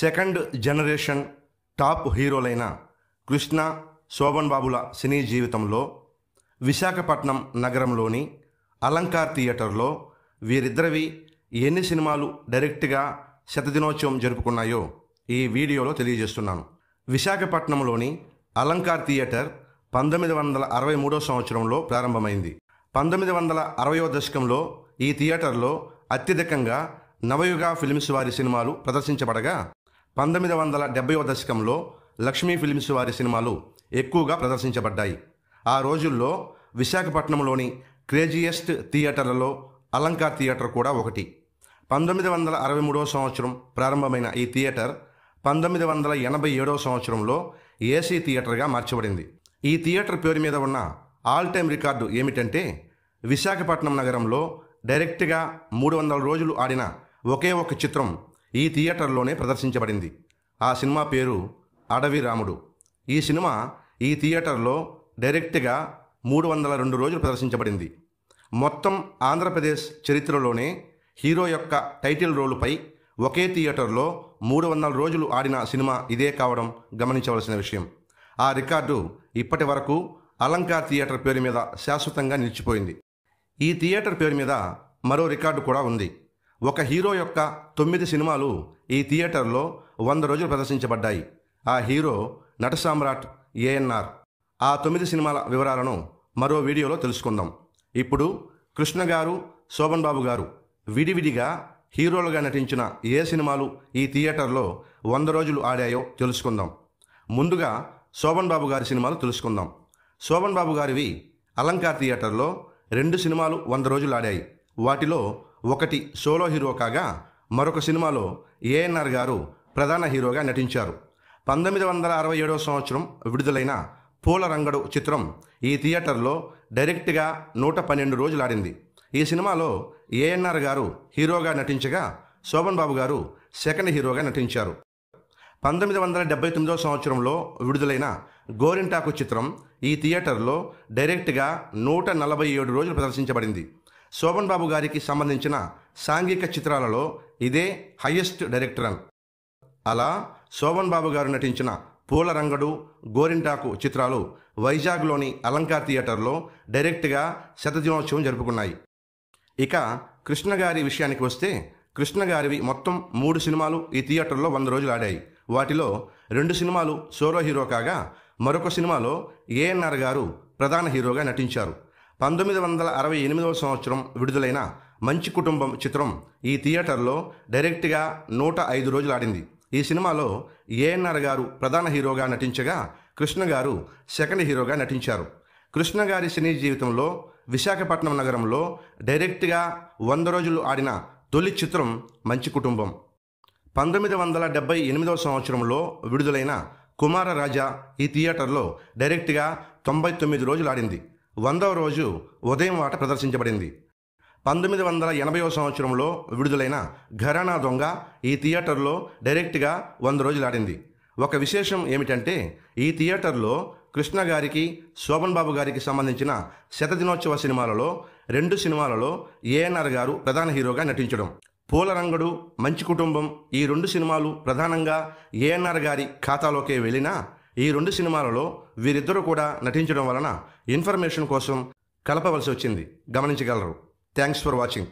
second generation top హీరోలైన కృష్ణ శోభన్ బాబుల సినీ జీవితంలో విశాఖపట్నం నగరంలోని అలంకార్ థియేటర్లో వీరిద్దరివి ఎన్ని సినిమాలు డైరెక్ట్గా శతదినోత్సవం జరుపుకున్నాయో ఈ వీడియోలో తెలియజేస్తున్నాను విశాఖపట్నంలోని అలంకార్ థియేటర్ పంతొమ్మిది వందల అరవై మూడో సంవత్సరంలో ప్రారంభమైంది పంతొమ్మిది వందల అరవయో దశకంలో ఈ థియేటర్లో అత్యధికంగా నవయుగ ఫిల్మ్స్ వారి సినిమాలు ప్రదర్శించబడగా పంతొమ్మిది వందల డెబ్బైవ దశకంలో లక్ష్మీ ఫిలిమ్స్ వారి సినిమాలు ఎక్కువగా ప్రదర్శించబడ్డాయి ఆ రోజుల్లో విశాఖపట్నంలోని క్రేజియెస్ట్ థియేటర్లలో అలంకార్ థియేటర్ కూడా ఒకటి పంతొమ్మిది వందల అరవై మూడవ సంవత్సరం ప్రారంభమైన ఈ థియేటర్ పంతొమ్మిది వందల ఎనభై ఏడవ సంవత్సరంలో ఏసీ థియేటర్గా మార్చబడింది ఈ థియేటర్ పేరు మీద ఉన్న ఆల్ టైం రికార్డు ఏమిటంటే విశాఖపట్నం నగరంలో డైరెక్ట్గా మూడు వందల రోజులు ఆడిన ఒకే ఒక చిత్రం ఈ థియేటర్లోనే ప్రదర్శించబడింది ఆ సినిమా పేరు అడవి రాముడు ఈ సినిమా ఈ థియేటర్లో డైరెక్ట్గా మూడు వందల రెండు రోజులు ప్రదర్శించబడింది మొత్తం ఆంధ్రప్రదేశ్ చరిత్రలోనే హీరో యొక్క టైటిల్ రోలుపై ఒకే థియేటర్లో మూడు వందల రోజులు ఆడిన సినిమా ఇదే కావడం గమనించవలసిన విషయం ఆ రికార్డు ఇప్పటి వరకు అలంకార్ థియేటర్ పేరు మీద శాశ్వతంగా నిలిచిపోయింది ఈ థియేటర్ పేరు మీద మరో రికార్డు కూడా ఉంది ఒక హీరో యొక్క తొమ్మిది సినిమాలు ఈ థియేటర్లో వంద రోజులు ప్రదర్శించబడ్డాయి ఆ హీరో నట సామ్రాట్ ఏఎన్ఆర్ ఆ తొమ్మిది సినిమాల వివరాలను మరో వీడియోలో తెలుసుకుందాం ఇప్పుడు కృష్ణ గారు శోభన్ బాబు గారు విడివిడిగా హీరోలుగా నటించిన ఏ సినిమాలు ఈ థియేటర్లో వంద రోజులు ఆడాయో తెలుసుకుందాం ముందుగా శోభన్ బాబు గారి సినిమాలు తెలుసుకుందాం శోభన్ బాబు గారివి అలంకార్ థియేటర్లో రెండు సినిమాలు వంద రోజులు ఆడాయి వాటిలో ఒకటి సోలో హీరో కాగా మరొక సినిమాలో ఏఎన్ఆర్ గారు ప్రధాన హీరోగా నటించారు పంతొమ్మిది వందల అరవై ఏడవ సంవత్సరం విడుదలైన పూల రంగడు చిత్రం ఈ థియేటర్లో డైరెక్ట్గా నూట పన్నెండు రోజులు ఆడింది ఈ సినిమాలో ఏఎన్ఆర్ గారు హీరోగా నటించగా శోభన్ బాబు గారు సెకండ్ హీరోగా నటించారు పంతొమ్మిది వందల డెబ్బై తొమ్మిదో సంవత్సరంలో విడుదలైన గోరింటాకు చిత్రం ఈ థియేటర్లో డైరెక్ట్గా నూట నలభై ఏడు రోజులు ప్రదర్శించబడింది శోభన్ బాబు గారికి సంబంధించిన సాంఘిక చిత్రాలలో ఇదే హయ్యెస్ట్ డైరెక్టర్ అలా శోభన్ బాబు గారు నటించిన పూల రంగడు గోరింటాకు చిత్రాలు వైజాగ్లోని అలంకార్ థియేటర్లో డైరెక్ట్గా శతదినోత్సవం జరుపుకున్నాయి ఇక కృష్ణగారి విషయానికి వస్తే కృష్ణగారివి మొత్తం మూడు సినిమాలు ఈ థియేటర్లో వంద రోజులు ఆడాయి వాటిలో రెండు సినిమాలు సోలో హీరో కాగా మరొక సినిమాలో ఏఎన్ఆర్ గారు ప్రధాన హీరోగా నటించారు పంతొమ్మిది వందల అరవై ఎనిమిదవ సంవత్సరం విడుదలైన మంచి కుటుంబం చిత్రం ఈ థియేటర్లో డైరెక్ట్గా నూట ఐదు రోజులు ఆడింది ఈ సినిమాలో ఏఎన్ఆర్ గారు ప్రధాన హీరోగా నటించగా కృష్ణ గారు సెకండ్ హీరోగా నటించారు కృష్ణ గారి సినీ జీవితంలో విశాఖపట్నం నగరంలో డైరెక్ట్గా వంద రోజులు ఆడిన తొలి చిత్రం మంచి కుటుంబం పంతొమ్మిది వందల డెబ్బై ఎనిమిదవ సంవత్సరంలో విడుదలైన కుమార రాజా ఈ థియేటర్లో డైరెక్ట్గా తొంభై తొమ్మిది రోజులు ఆడింది వందవ రోజు ఉదయం ఆట ప్రదర్శించబడింది పంతొమ్మిది వందల ఎనభైవ సంవత్సరంలో విడుదలైన ఘరానా దొంగ ఈ థియేటర్లో డైరెక్ట్గా వంద రోజులాడింది ఒక విశేషం ఏమిటంటే ఈ థియేటర్లో కృష్ణ గారికి శోభన్ బాబు గారికి సంబంధించిన శతదినోత్సవ సినిమాలలో రెండు సినిమాలలో ఏఎన్ఆర్ గారు ప్రధాన హీరోగా నటించడం పూలరంగడు మంచి కుటుంబం ఈ రెండు సినిమాలు ప్రధానంగా ఏఎన్ఆర్ గారి ఖాతాలోకే వెళ్ళినా ఈ రెండు సినిమాలలో వీరిద్దరూ కూడా నటించడం వలన ఇన్ఫర్మేషన్ కోసం కలపవలసి వచ్చింది గమనించగలరు థ్యాంక్స్ ఫర్ వాచింగ్